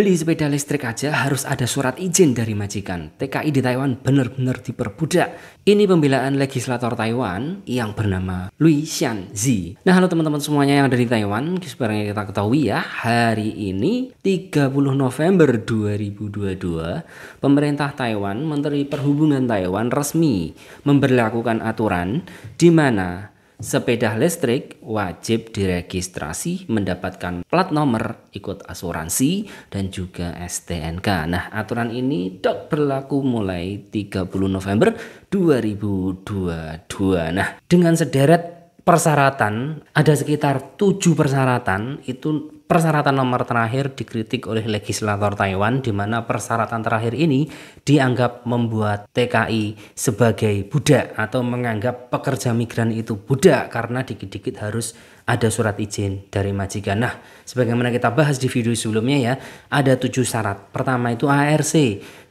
Beli sepeda listrik aja harus ada surat izin dari majikan. TKI di Taiwan benar-benar diperbudak. Ini pembelaan legislator Taiwan yang bernama Lui Zi. Nah halo teman-teman semuanya yang dari Taiwan, seperti kita ketahui ya, hari ini 30 November 2022, pemerintah Taiwan, Menteri Perhubungan Taiwan resmi memberlakukan aturan di mana Sepeda listrik wajib diregistrasi, mendapatkan plat nomor, ikut asuransi, dan juga STNK. Nah, aturan ini dok berlaku mulai 30 November 2022. Nah, dengan sederet persyaratan, ada sekitar tujuh persyaratan itu Persyaratan nomor terakhir dikritik oleh legislator Taiwan di mana persyaratan terakhir ini dianggap membuat TKI sebagai budak atau menganggap pekerja migran itu budak karena dikit-dikit harus ada surat izin dari majikan. Nah, sebagaimana kita bahas di video sebelumnya ya, ada tujuh syarat. Pertama itu ARC,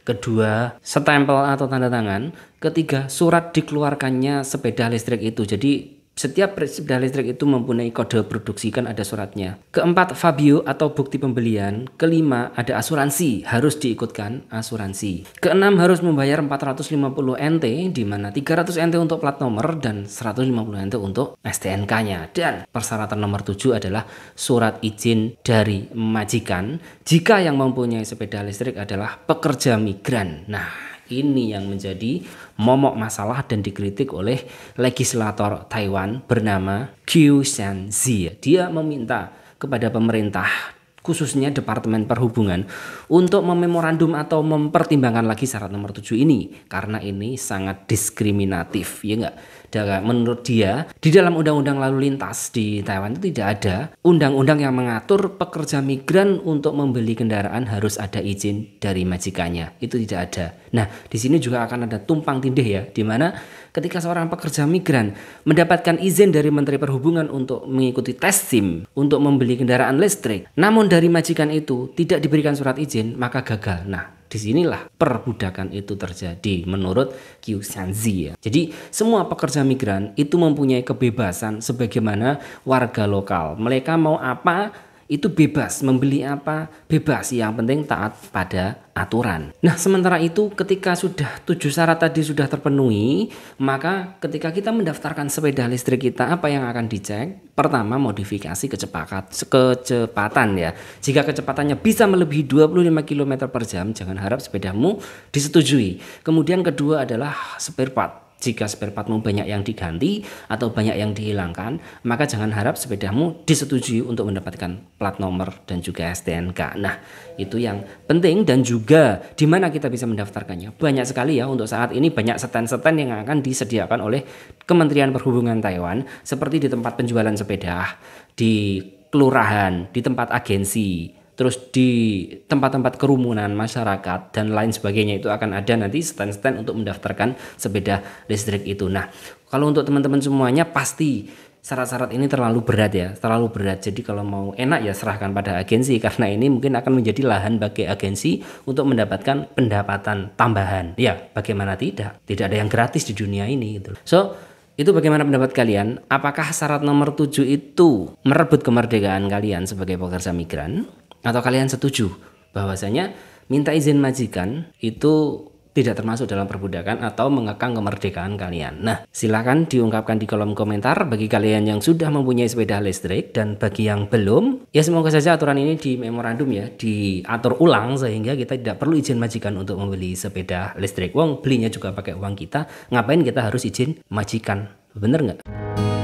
kedua stempel atau tanda tangan, ketiga surat dikeluarkannya sepeda listrik itu. Jadi setiap sepeda listrik itu mempunyai kode produksi kan ada suratnya. Keempat, Fabio atau bukti pembelian. Kelima, ada asuransi, harus diikutkan asuransi. Keenam, harus membayar 450 NT di mana 300 NT untuk plat nomor dan 150 NT untuk STNK-nya. Dan persyaratan nomor tujuh adalah surat izin dari majikan jika yang mempunyai sepeda listrik adalah pekerja migran. Nah, ini yang menjadi momok masalah dan dikritik oleh legislator Taiwan bernama Qiu Shanzi. Dia meminta kepada pemerintah khususnya Departemen Perhubungan untuk mememorandum atau mempertimbangkan lagi syarat nomor 7 ini karena ini sangat diskriminatif ya enggak menurut dia di dalam undang-undang lalu lintas di Taiwan itu tidak ada undang-undang yang mengatur pekerja migran untuk membeli kendaraan harus ada izin dari majikannya itu tidak ada nah di sini juga akan ada tumpang tindih ya di mana ketika seorang pekerja migran mendapatkan izin dari Menteri Perhubungan untuk mengikuti tes SIM untuk membeli kendaraan listrik namun dari majikan itu tidak diberikan surat izin, maka gagal. Nah, disinilah perbudakan itu terjadi menurut Qiu Sanzi ya. Jadi semua pekerja migran itu mempunyai kebebasan sebagaimana warga lokal. Mereka mau apa itu bebas membeli apa bebas yang penting taat pada aturan. Nah sementara itu ketika sudah tujuh syarat tadi sudah terpenuhi maka ketika kita mendaftarkan sepeda listrik kita apa yang akan dicek? Pertama modifikasi kecepatan kecepatan ya. Jika kecepatannya bisa melebihi 25 km per jam jangan harap sepedamu disetujui. Kemudian kedua adalah spare part jika spare partmu banyak yang diganti atau banyak yang dihilangkan, maka jangan harap sepedamu disetujui untuk mendapatkan plat nomor dan juga STNK. Nah, itu yang penting dan juga di mana kita bisa mendaftarkannya. Banyak sekali ya untuk saat ini banyak setan-setan yang akan disediakan oleh Kementerian Perhubungan Taiwan seperti di tempat penjualan sepeda, di kelurahan, di tempat agensi, terus di tempat-tempat kerumunan masyarakat dan lain sebagainya itu akan ada nanti stand-stand untuk mendaftarkan sepeda listrik itu. Nah, kalau untuk teman-teman semuanya pasti syarat-syarat ini terlalu berat ya, terlalu berat. Jadi kalau mau enak ya serahkan pada agensi karena ini mungkin akan menjadi lahan bagi agensi untuk mendapatkan pendapatan tambahan. Ya, bagaimana tidak? Tidak ada yang gratis di dunia ini gitu. So, itu bagaimana pendapat kalian? Apakah syarat nomor 7 itu merebut kemerdekaan kalian sebagai pekerja migran? atau kalian setuju bahwasanya minta izin majikan itu tidak termasuk dalam perbudakan atau mengekang kemerdekaan kalian. Nah, silakan diungkapkan di kolom komentar bagi kalian yang sudah mempunyai sepeda listrik dan bagi yang belum, ya semoga saja aturan ini di memorandum ya diatur ulang sehingga kita tidak perlu izin majikan untuk membeli sepeda listrik. Wong belinya juga pakai uang kita, ngapain kita harus izin majikan? Bener nggak?